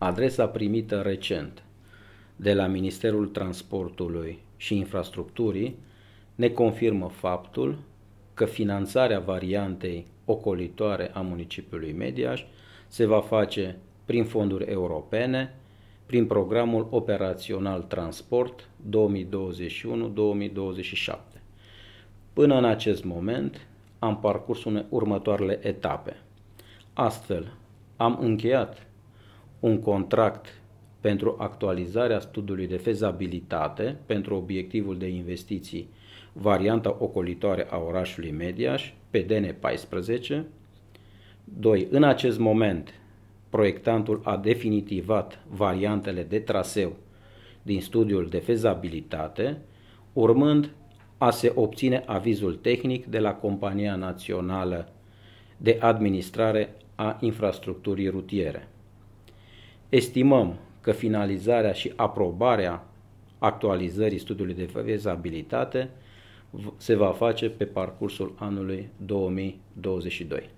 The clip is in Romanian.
Adresa primită recent de la Ministerul Transportului și Infrastructurii ne confirmă faptul că finanțarea variantei ocolitoare a municipiului Mediaș se va face prin fonduri europene, prin programul operațional Transport 2021-2027. Până în acest moment am parcurs următoarele etape. Astfel, am încheiat un contract pentru actualizarea studiului de fezabilitate pentru obiectivul de investiții varianta ocolitoare a orașului Mediaș, PDN 14. 2. În acest moment, proiectantul a definitivat variantele de traseu din studiul de fezabilitate, urmând a se obține avizul tehnic de la Compania Națională de Administrare a Infrastructurii Rutiere. Estimăm că finalizarea și aprobarea actualizării studiului de fezabilitate se va face pe parcursul anului 2022.